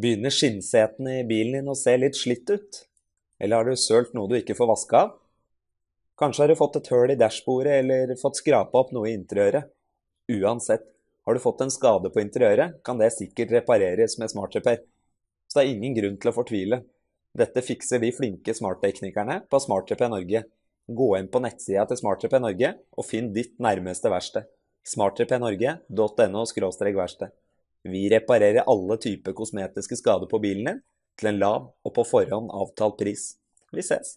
Begynner skinnsetene i bilen din å se litt slitt ut? Eller har du sølt noe du ikke får vaska av? Kanskje har du fått et høl i dashbordet eller fått skrapa opp noe i interiøret. Uansett, har du fått en skade på interiøret, kan det sikkert repareres med smartrepair. Så det er ingen grunn til å fortvile. Dette fikser de flinke smartteknikerne på Smartrepair Norge. Gå inn på nettsida til Smartrepair Norge og finn ditt nærmeste verksted. norgeno verksted. Vi reparerer alle typer kosmetiske skader på bilen din til en lav og på forhånd avtalt pris. Vi ses!